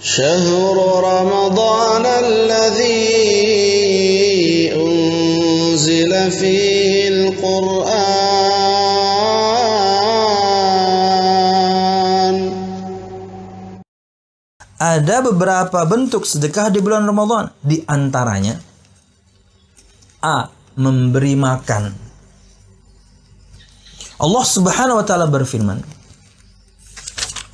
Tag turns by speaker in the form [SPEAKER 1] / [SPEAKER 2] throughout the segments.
[SPEAKER 1] شهر رمضان الذي أنزل فيه القرآن Ada beberapa bentuk sedekah di bulan Ramadan Di antaranya A. Memberi makan Allah subhanahu wa ta'ala berfirman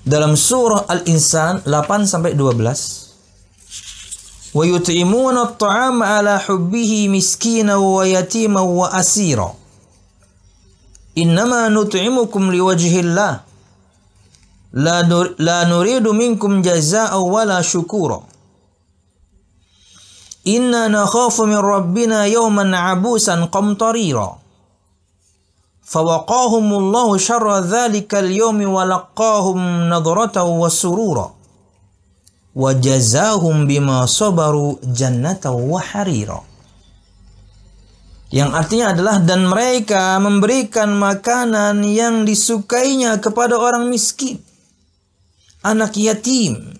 [SPEAKER 1] dalam surah Al-Insan 8 sampai 12 wa yut'imuna at-ta'ama ala hubbihi miskina wa yatima wa asira innama nut'imukum liwajhillah la nur, la nuridu minkum jazaa'a wala syukura inna nakhafu min rabbina yawman abusan qamtarira fawaqahumullahu syarra dhalikal yawmi walaqahum laqahum nadratan wa surura wa jazahum bima sabaru jannatan wa harira yang artinya adalah dan mereka memberikan makanan yang disukainya kepada orang miskin anak yatim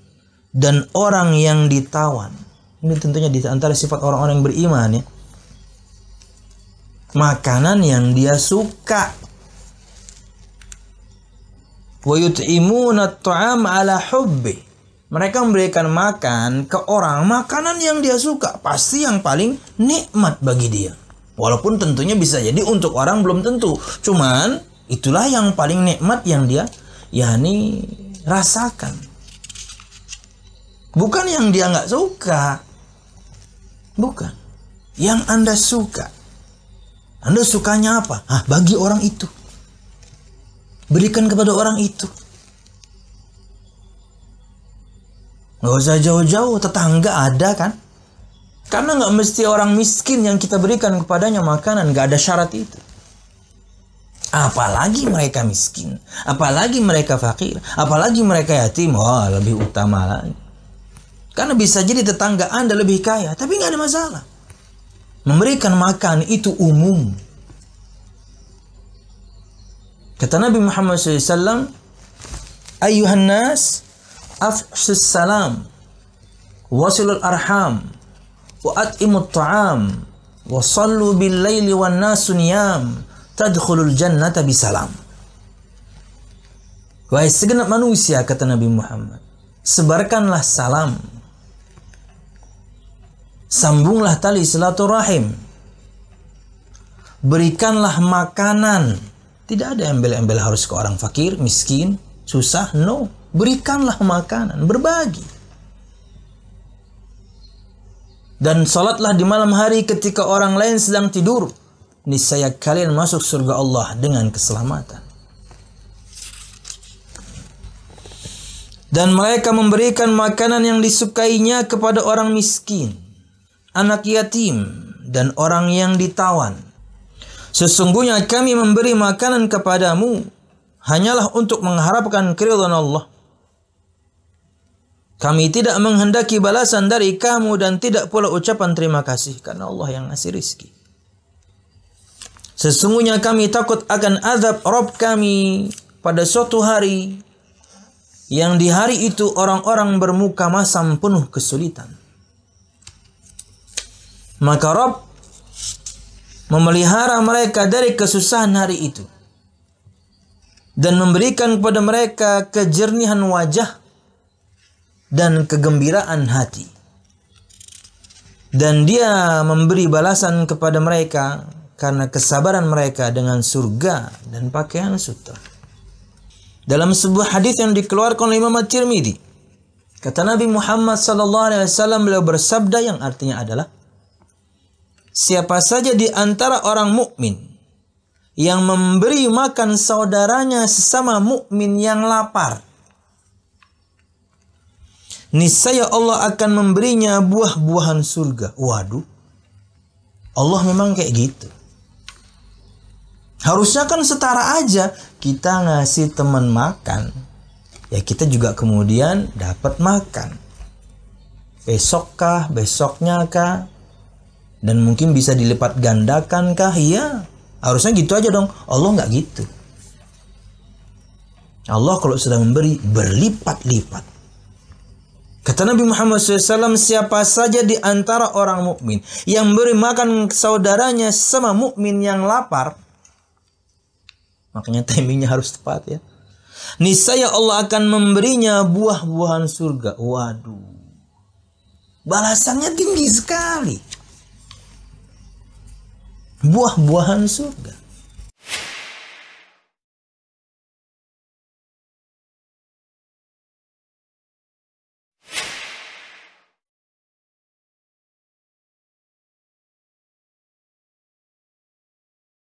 [SPEAKER 1] dan orang yang ditawan ini tentunya di antara sifat orang-orang yang beriman ya makanan yang dia suka. Wa yut'imuna ta'am ala hubbi. Mereka memberikan makan ke orang makanan yang dia suka, pasti yang paling nikmat bagi dia. Walaupun tentunya bisa jadi untuk orang belum tentu. Cuman itulah yang paling nikmat yang dia yakni rasakan. Bukan yang dia nggak suka. Bukan. Yang Anda suka. Anda sukanya apa? Hah, bagi orang itu. Berikan kepada orang itu. Gak usah jauh-jauh, tetangga ada kan? Karena nggak mesti orang miskin yang kita berikan kepadanya makanan, nggak ada syarat itu. Apalagi mereka miskin, apalagi mereka fakir, apalagi mereka yatim, wah lebih utama lagi. Karena bisa jadi tetangga Anda lebih kaya, tapi nggak ada masalah. Memberikan makan itu umum. Kata Nabi Muhammad SAW, Ayuhan nas, afsus salam, wasilul arham, wa at'imut ta'am, wa sallu bil layli wa nasun yam, tadkhulul jannata bisalam. Wahai segenap manusia, kata Nabi Muhammad, sebarkanlah salam sambunglah tali silaturahim. Berikanlah makanan. Tidak ada embel-embel harus ke orang fakir, miskin, susah. No, berikanlah makanan, berbagi. Dan sholatlah di malam hari ketika orang lain sedang tidur. Niscaya kalian masuk surga Allah dengan keselamatan. Dan mereka memberikan makanan yang disukainya kepada orang miskin anak yatim, dan orang yang ditawan. Sesungguhnya kami memberi makanan kepadamu hanyalah untuk mengharapkan keridhaan Allah. Kami tidak menghendaki balasan dari kamu dan tidak pula ucapan terima kasih karena Allah yang ngasih rizki. Sesungguhnya kami takut akan azab Rob kami pada suatu hari yang di hari itu orang-orang bermuka masam penuh kesulitan. Maka Rob memelihara mereka dari kesusahan hari itu dan memberikan kepada mereka kejernihan wajah dan kegembiraan hati. Dan dia memberi balasan kepada mereka karena kesabaran mereka dengan surga dan pakaian sutra. Dalam sebuah hadis yang dikeluarkan oleh Imam At-Tirmidzi, kata Nabi Muhammad sallallahu alaihi wasallam beliau bersabda yang artinya adalah siapa saja di antara orang mukmin yang memberi makan saudaranya sesama mukmin yang lapar niscaya Allah akan memberinya buah-buahan surga waduh Allah memang kayak gitu harusnya kan setara aja kita ngasih teman makan ya kita juga kemudian dapat makan besok kah besoknya kah dan mungkin bisa dilipat gandakan kah? Iya. Harusnya gitu aja dong. Allah nggak gitu. Allah kalau sudah memberi berlipat-lipat. Kata Nabi Muhammad SAW, siapa saja di antara orang mukmin yang memberi makan saudaranya sama mukmin yang lapar, makanya timingnya harus tepat ya. Niscaya Allah akan memberinya buah-buahan surga. Waduh, balasannya tinggi sekali buah-buahan surga.